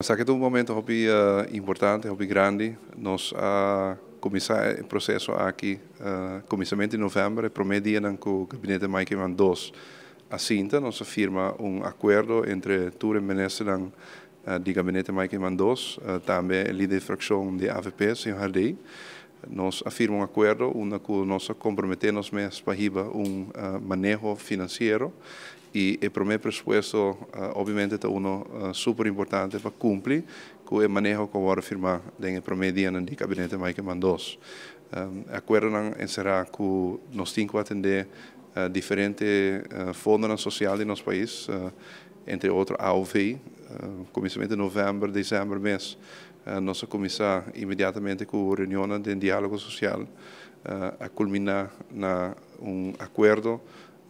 Sa que é, é um momento hobby uh, importante, é hobby grande, nós a o processo aqui, uh, começamento em novembro, é promediam com né, o gabinete Mike Mandos, Dos a Cinta, nós firma um acordo entre e Menestran né, uh, eh, de gabinete Mike Mandos, Dos, uh, também líder de fração de AVP, Sr. Hardei, Nos afirma un acuerdo una que nos comprometemos más para un eh, manejo financiero y el primer presupuesto eh, obviamente, eh, es uno super importante para cumplir con el manejo que a firmar día promedio el gabinete Michael Mandos. Um, en será, que nos tiene que atender diferentes fondos sociales en nuestro país. entre outros, a OVI, uh, eh, começamento de novembro, dezembro, mês, uh, nós comissão, imediatamente com a reunião de diálogo social, eh, a culminar na um acordo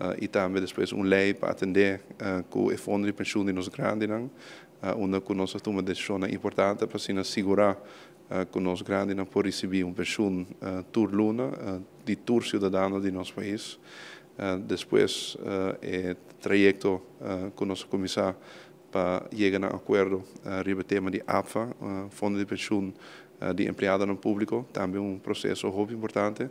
eh, e também depois uma lei para atender com o fundo de pensão de nos grandes, não? onde que nós tomamos decisão né, importante para se assim assegurar que nós grandes não por receber um pensão uh, tur luna, de tur cidadão de nosso país. Eh, después el eh, eh, trayecto con nuestro comisario para llegar a un acuerdo sobre el tema de APFA, Fondo de Pensión de Empleados no Público, también un proceso muy importante,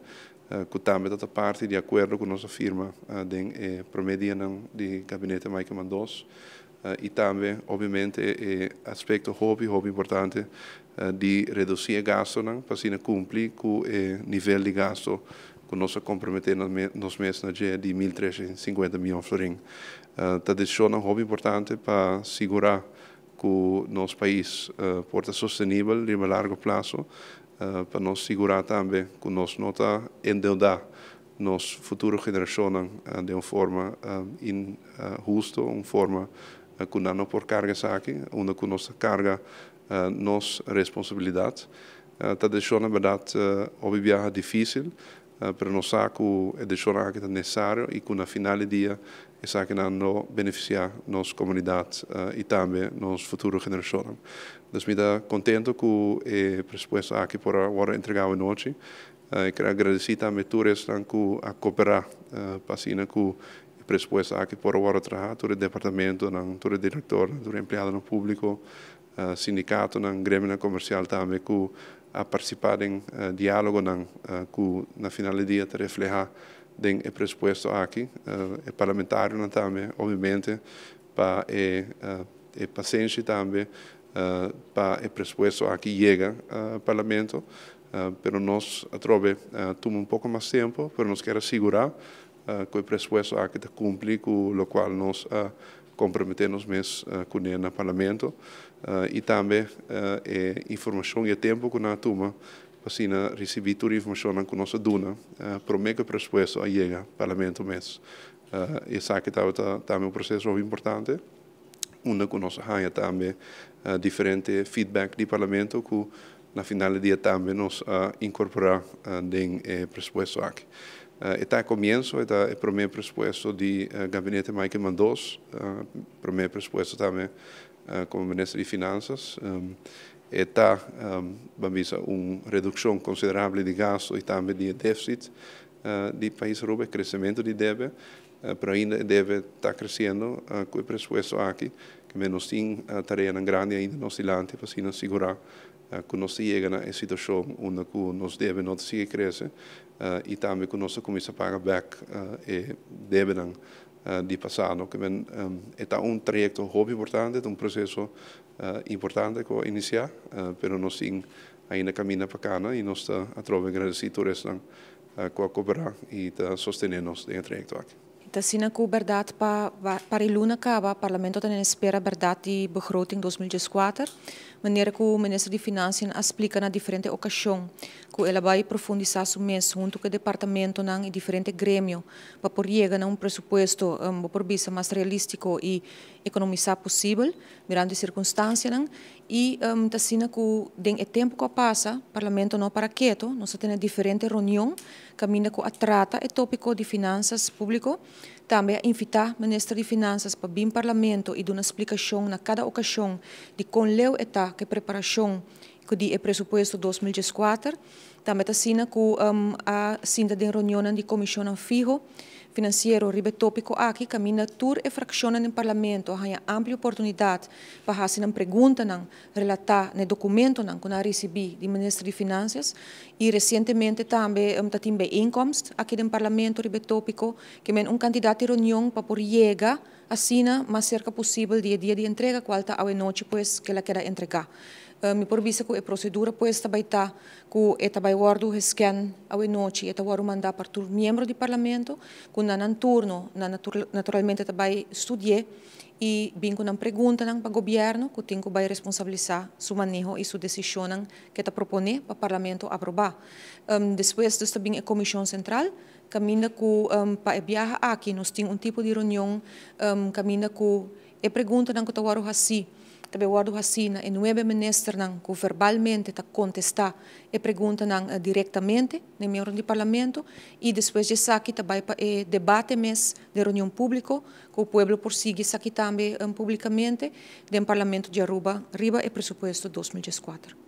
que también está parte de acuerdo con nuestra firma de promediano de gabinete Mike Mandos, e também, obviamente, é aspecto muito hobby importante de reduzir gasto para se cumprir com o nível de gasto com nossa comprometer nos meses na dia de 1.350 milhões de florins. Uh, tá um hobby importante para segurar que o nosso país uh, porta sustentável de largo prazo, uh, ah, para nos segurar também que nós não está endeudar nos futuras gerações uh, ah, de uma forma uh, in, uma forma que não por carga aqui, onde que nossa carga uh, nossa responsabilidade. Uh, tá deixou na verdade uh, difícil, Eh, preno saku e dešorak da nesario i kuna finale dia e sa che hanno beneficiato nos comunità eh, e anche nos futura generazione. Dus mi da contento ku e prespuesto aqui por agora entregar noite e quero agradecer também todos que a tutti passina ku e prespuesto aqui por agora trabalhar todo o departamento, todo Departamento, diretor, Direttore, o Empleato no público, eh, sindicato, grêmio comercial também ku a participar em uh, eh, diálogo não, uh, eh, que na final do dia refleja o pressuposto aqui, uh, eh, o parlamentário também, obviamente, para a paciência também, uh, para o pressuposto aqui chega ao parlamento, uh, pero nós, a trove, uh, toma um pouco mais tempo, pero nós queremos segurar uh, que o pressuposto aqui cumpre, com o qual nós uh, comprometemos mesmo uh, com ele no Parlamento uh, e também uh, é informação e é tempo com a toma assim recebi toda a informação que nós nossa uh, para o mega a chega ao Parlamento mesmo. Uh, e sabe que também tá, um processo importante, onde que nós ganha também uh, diferente feedback do Parlamento que na final do dia também nos uh, incorporar uh, em eh, pressuposto aqui. Eh, está a começo, está el primeiro presupuesto do eh, gabinete Michael Mandos, primeiro eh, primer presupuesto también como ministro de Finanzas. está, vamos dizer, uma redução considerável de gasto e também de déficit do país Rube, crescimento de debe, mas ainda deve está crescendo com o presupuesto aqui. menostin eh, tarea grande ainda nosso ilante per se eh, nos segurar eh, que nós chega na situação onde que nós deve não se crescer e também que nós começa a back e deve não di passano, che men, um, è un tragitto molto importante, un processo importante che inizia, uh, però non si ainda cammina per cana e non sta a trovare grazie a tutti che cooperano e sostenerci nel tragitto. Ta sina cu berdat pa pare luna ca va parlamentul de nespera berdat i bohrotin 2004. maneira que o Ministro de Finanças explica na diferente ocasião, que ela vai profundizar o mês junto com o departamento não, e diferente grêmio, para por chegar a um pressuposto um, por vista mais realístico e economizar possível, mirando as circunstâncias, não, né? e um, assim que o é tempo que passa, o parlamento não para quieto, nós temos diferentes reuniões, caminha que trata o é tópico de finanças públicas, também invitar o Ministro de Finanças para vir ao Parlamento e dar uma explicação na cada ocasião de com leu está que preparação que é presupuesto 2014. Também está sina que um, a sinta de reunião de comissão fijo Financiero ribetópico aquí camina tour e fraccionan en parlamento hay amplia oportunidad para hacer preguntas, relatar documento que ministro de Finanzas y recientemente también um el en en parlamento que men un candidato de reunión para por chegar lo más cerca posible día día de entrega cual está a noche pues, que la quiera entregar mi porbisa ku e procedura pues tabai ta ku e tabai wardu hesken au e noci e tawaru manda par tur membro di parlamento ku nanan turno na naturalmente tabai studie e bin ku nan pregunta nan pa gobyerno ku tin ku bai responsabilisa su manejo e su desisyon nan ke ta propone pa parlamento aproba. Um, despues dus ta bin e komisyon central kamina ku um, pa e biaha aki nos tin un tipo di reunion um, kamina ku e pregunta nan ku tawaru hasi të guardo hasina e nueve minister nang ku verbalmente të tá contesta e pregunta eh, diretamente directamente meu mjërën di parlamento e depois de saki të bajpa e debate mes de reunião público ku pueblo porsighi saki tambe eh, publicamente dhe parlamento de Aruba riba e presupuesto 2014.